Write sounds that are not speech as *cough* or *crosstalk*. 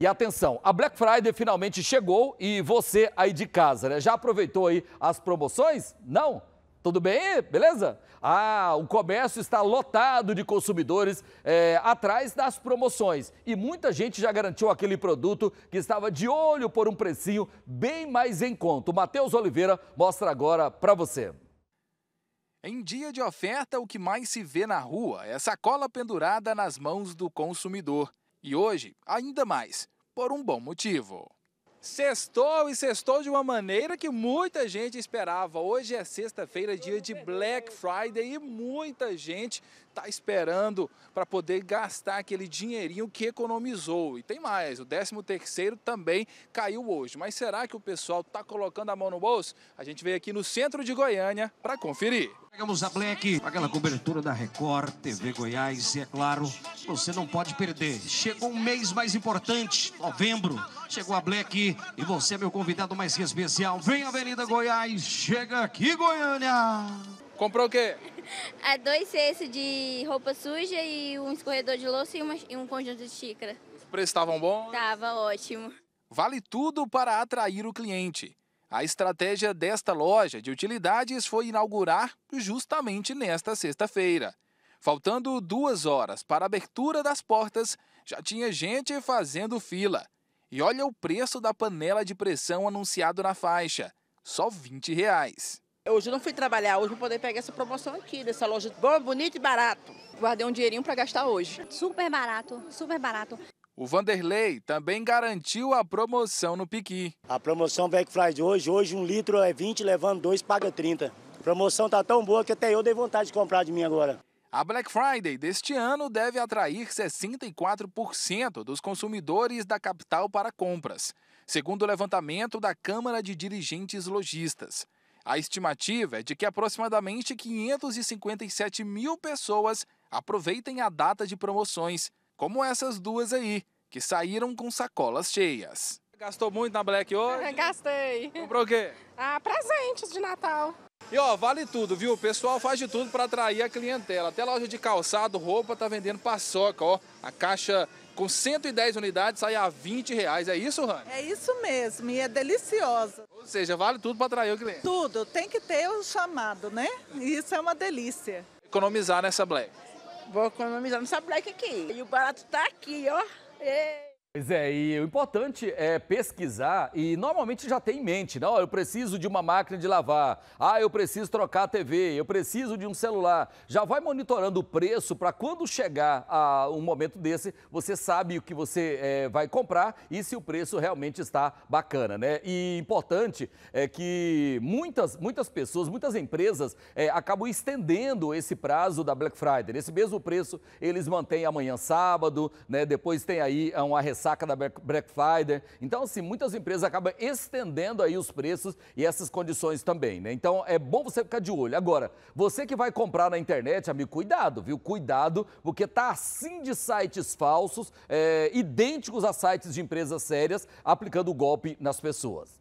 E atenção, a Black Friday finalmente chegou e você aí de casa, né? Já aproveitou aí as promoções? Não? Tudo bem? Beleza? Ah, o comércio está lotado de consumidores é, atrás das promoções e muita gente já garantiu aquele produto que estava de olho por um precinho bem mais em conta. O Matheus Oliveira mostra agora para você. Em dia de oferta, o que mais se vê na rua é sacola pendurada nas mãos do consumidor. E hoje, ainda mais, por um bom motivo. Sextou e sextou de uma maneira que muita gente esperava. Hoje é sexta-feira, dia de Black Friday e muita gente está esperando para poder gastar aquele dinheirinho que economizou. E tem mais, o 13º também caiu hoje. Mas será que o pessoal está colocando a mão no bolso? A gente veio aqui no centro de Goiânia para conferir. Pegamos a Black, aquela cobertura da Record, TV Goiás, e é claro, você não pode perder. Chegou um mês mais importante, novembro. Chegou a Black e você é meu convidado mais especial. Vem Avenida Goiás, chega aqui Goiânia. Comprou o quê? É dois cestos de roupa suja e um escorredor de louça e, uma, e um conjunto de xícara. Os preços estavam bons? Tava ótimo. Vale tudo para atrair o cliente. A estratégia desta loja de utilidades foi inaugurar justamente nesta sexta-feira. Faltando duas horas para a abertura das portas, já tinha gente fazendo fila. E olha o preço da panela de pressão anunciado na faixa, só 20 reais. Hoje eu não fui trabalhar, hoje vou poder pegar essa promoção aqui, dessa loja boa, bonita e barato. Guardei um dinheirinho para gastar hoje. Super barato, super barato. O Vanderlei também garantiu a promoção no Piqui. A promoção Black Friday hoje, hoje um litro é 20, levando dois paga 30. A promoção tá tão boa que até eu dei vontade de comprar de mim agora. A Black Friday deste ano deve atrair 64% dos consumidores da capital para compras, segundo o levantamento da Câmara de Dirigentes Logistas. A estimativa é de que aproximadamente 557 mil pessoas aproveitem a data de promoções, como essas duas aí, que saíram com sacolas cheias. Gastou muito na Black hoje? *laughs* Gastei. Comprou o quê? Ah, presentes de Natal. E ó, vale tudo, viu? O pessoal faz de tudo para atrair a clientela. Até loja de calçado, roupa, tá vendendo paçoca, ó. A caixa com 110 unidades sai a 20 reais. É isso, Rani? É isso mesmo, e é deliciosa. Ou seja, vale tudo para atrair o cliente. Tudo, tem que ter o chamado, né? Isso é uma delícia. Economizar nessa Black. Vou economizar nessa Black aqui. E o barato tá aqui, ó. É. Pois é, e o importante é pesquisar e normalmente já tem em mente, não, né? eu preciso de uma máquina de lavar, ah, eu preciso trocar a TV, eu preciso de um celular. Já vai monitorando o preço para quando chegar a um momento desse, você sabe o que você é, vai comprar e se o preço realmente está bacana, né? E importante é que muitas, muitas pessoas, muitas empresas é, acabam estendendo esse prazo da Black Friday. Esse mesmo preço eles mantêm amanhã sábado, né? Depois tem aí é, uma ressaca da Black Friday. Então, assim, muitas empresas acabam estendendo aí os preços e essas condições também, né? Então, é bom você ficar de olho. Agora, você que vai comprar na internet, amigo, cuidado, viu? Cuidado, porque tá assim de sites falsos, é, idênticos a sites de empresas sérias, aplicando o golpe nas pessoas.